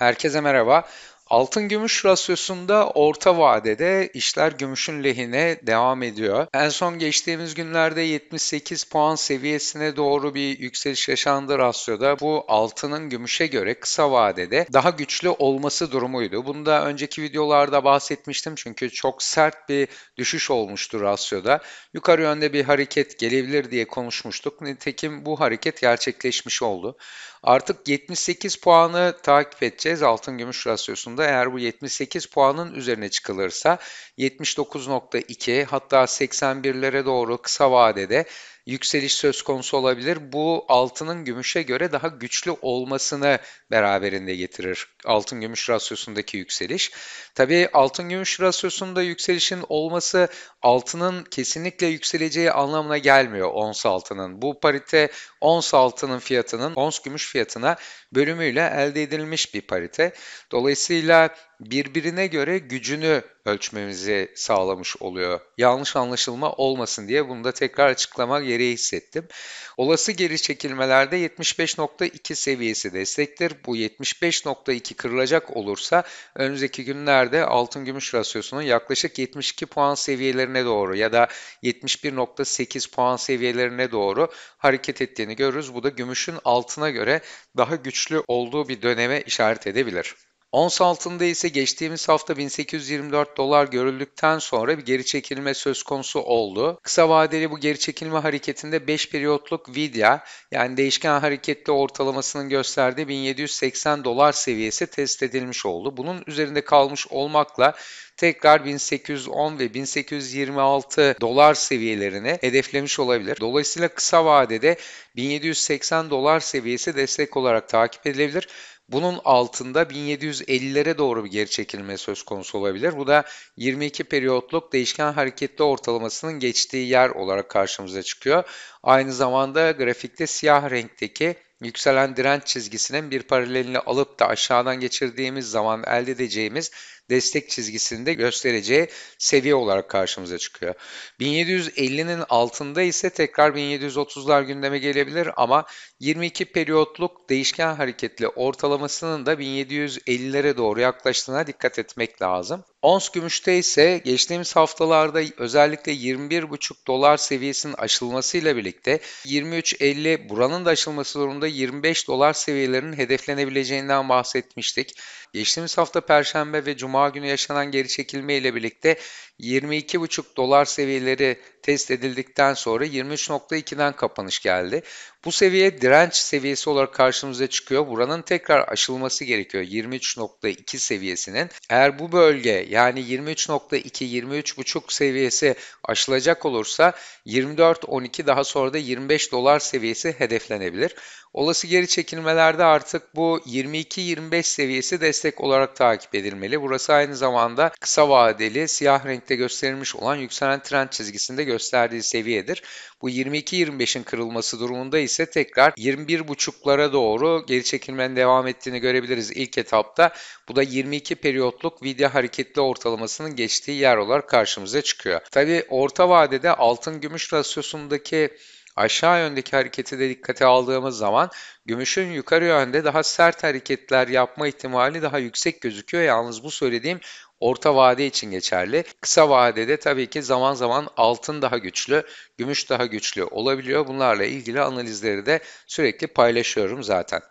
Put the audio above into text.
Herkese merhaba. Altın gümüş rasyosunda orta vadede işler gümüşün lehine devam ediyor. En son geçtiğimiz günlerde 78 puan seviyesine doğru bir yükseliş yaşandı rasyoda. Bu altının gümüşe göre kısa vadede daha güçlü olması durumuydu. Bunu da önceki videolarda bahsetmiştim çünkü çok sert bir düşüş olmuştu rasyoda. Yukarı yönde bir hareket gelebilir diye konuşmuştuk. Nitekim bu hareket gerçekleşmiş oldu. Artık 78 puanı takip edeceğiz altın gümüş rasyosunda sonunda eğer bu 78 puanın üzerine çıkılırsa 79.2 hatta 81'lere doğru kısa vadede yükseliş söz konusu olabilir. Bu altının gümüşe göre daha güçlü olmasını beraberinde getirir. Altın gümüş rasyosundaki yükseliş. Tabii altın gümüş rasyosunda yükselişin olması altının kesinlikle yükseleceği anlamına gelmiyor ons altının. Bu parite ons altının fiyatının ons gümüş fiyatına bölümüyle elde edilmiş bir parite. Dolayısıyla birbirine göre gücünü ölçmemizi sağlamış oluyor. Yanlış anlaşılma olmasın diye bunu da tekrar açıklama gereği hissettim. Olası geri çekilmelerde 75.2 seviyesi destektir. Bu 75.2 kırılacak olursa önümüzdeki günlerde altın gümüş rasyosunun yaklaşık 72 puan seviyelerine doğru ya da 71.8 puan seviyelerine doğru hareket ettiğini görürüz. Bu da gümüşün altına göre daha güçlü olduğu bir döneme işaret edebilir. Ons altında ise geçtiğimiz hafta 1824 dolar görüldükten sonra bir geri çekilme söz konusu oldu. Kısa vadeli bu geri çekilme hareketinde 5 periyotluk vidya yani değişken hareketli ortalamasının gösterdiği 1780 dolar seviyesi test edilmiş oldu. Bunun üzerinde kalmış olmakla tekrar 1810 ve 1826 dolar seviyelerini hedeflemiş olabilir. Dolayısıyla kısa vadede 1780 dolar seviyesi destek olarak takip edilebilir. Bunun altında 1750'lere doğru bir geri çekilme söz konusu olabilir. Bu da 22 periyotluk değişken hareketli ortalamasının geçtiği yer olarak karşımıza çıkıyor. Aynı zamanda grafikte siyah renkteki yükselen direnç çizgisinin bir paralelini alıp da aşağıdan geçirdiğimiz zaman elde edeceğimiz destek çizgisinde göstereceği seviye olarak karşımıza çıkıyor. 1750'nin altında ise tekrar 1730'lar gündeme gelebilir ama 22 periyotluk değişken hareketli ortalamasının da 1750'lere doğru yaklaştığına dikkat etmek lazım. Ons gümüşte ise geçtiğimiz haftalarda özellikle 21,5 dolar seviyesinin aşılmasıyla birlikte 23.50 buranın da aşılması durumunda 25 dolar seviyelerinin hedeflenebileceğinden bahsetmiştik. Geçtiğimiz hafta Perşembe ve Cuma Cuma günü yaşanan geri çekilme ile birlikte 22,5 dolar seviyeleri test edildikten sonra 23.2'den kapanış geldi. Bu seviye direnç seviyesi olarak karşımıza çıkıyor. Buranın tekrar aşılması gerekiyor 23.2 seviyesinin. Eğer bu bölge yani 23.2 23.5 seviyesi aşılacak olursa 24.12 daha sonra da 25 dolar seviyesi hedeflenebilir. Olası geri çekilmelerde artık bu 22-25 seviyesi destek olarak takip edilmeli. Burası aynı zamanda kısa vadeli siyah renkte gösterilmiş olan yükselen trend çizgisinde gösterdiği seviyedir. Bu 22-25'in kırılması durumunda ise tekrar 21.5'lara doğru geri çekilmenin devam ettiğini görebiliriz ilk etapta. Bu da 22 periyotluk video hareketli ortalamasının geçtiği yer olarak karşımıza çıkıyor. Tabi orta vadede altın gümüş rasyosundaki Aşağı yöndeki hareketi de dikkate aldığımız zaman gümüşün yukarı yönde daha sert hareketler yapma ihtimali daha yüksek gözüküyor. Yalnız bu söylediğim orta vade için geçerli. Kısa vadede tabii ki zaman zaman altın daha güçlü, gümüş daha güçlü olabiliyor. Bunlarla ilgili analizleri de sürekli paylaşıyorum zaten.